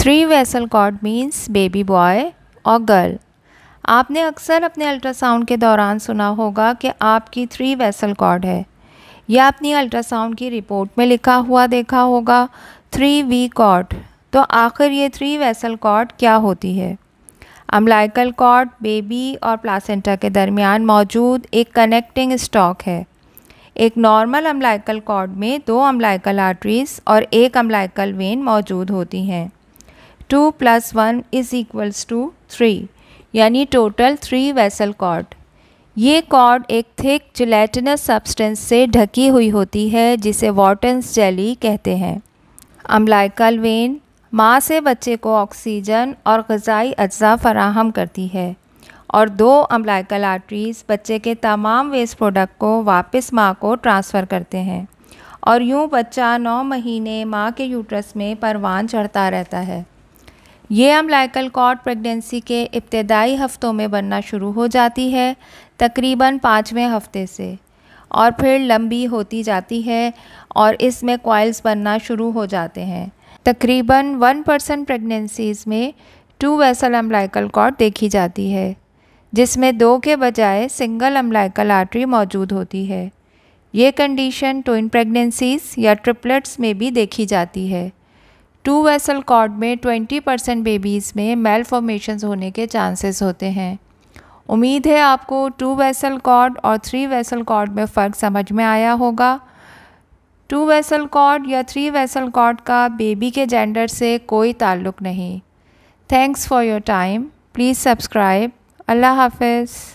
three vessel cord means baby boy और girl आपने अक्सर अपने अल्ट्रासाउंड के दौरान सुना होगा कि आपकी थ्री वेसल कॉर्ड है या अपनी अल्ट्रासाउंड की रिपोर्ट में लिखा हुआ देखा होगा थ्री वी कॉर्ड तो आखिर ये थ्री वेसल कॉर्ड क्या होती है अम्लाइकल कॉर्ड बेबी और प्लासेंटा के दरमियान मौजूद एक कनेक्टिंग स्टॉक है एक नॉर्मल अम्लाइकल कॉर्ड में दो अम्लाइकल आर्टरीज और एक अम्लाइकल वेन मौजूद होती हैं two plus one is equals two three यानी टोटल थ्री वेसल कॉर्ड ये कॉर्ड एक थिक जिलेटिनस सब्सटेंस से ढकी हुई होती है जिसे वॉटन्स जेली कहते हैं अम्लाइकल वेन माँ से बच्चे को ऑक्सीजन और गज़ाई अज्जा फराहम करती है और दो अम्लाइकल आर्टरीज बच्चे के तमाम वेस्ट प्रोडक्ट को वापस माँ को ट्रांसफ़र करते हैं और यूँ बच्चा नौ महीने माँ के यूट्रस में परवान चढ़ता रहता है ये अम्लाइकल कॉर्ड प्रेगनेंसी के इब्तदाई हफ़्तों में बनना शुरू हो जाती है तकरीबन पाँचवें हफ्ते से और फिर लंबी होती जाती है और इसमें कॉइल्स बनना शुरू हो जाते हैं तकरीबन वन परसेंट प्रेगनेंसीज़ में टू वेसल अम्लाइकल कॉर्ड देखी जाती है जिसमें दो के बजाय सिंगल अम्लाइकल आर्टरी मौजूद होती है ये कंडीशन ट्विन प्रेगनेंसीज़ या ट्रिपलेट्स में भी देखी जाती है टू वेसल कॉर्ड में 20 परसेंट बेबीज़ में मेल फॉर्मेशन होने के चांसेस होते हैं उम्मीद है आपको टू वेसल कॉर्ड और थ्री वेसल कॉर्ड में फ़र्क समझ में आया होगा टू वेसल कॉर्ड या थ्री वेसल कॉर्ड का बेबी के जेंडर से कोई ताल्लुक़ नहीं thanks for your time please subscribe अल्लाह हाफिज़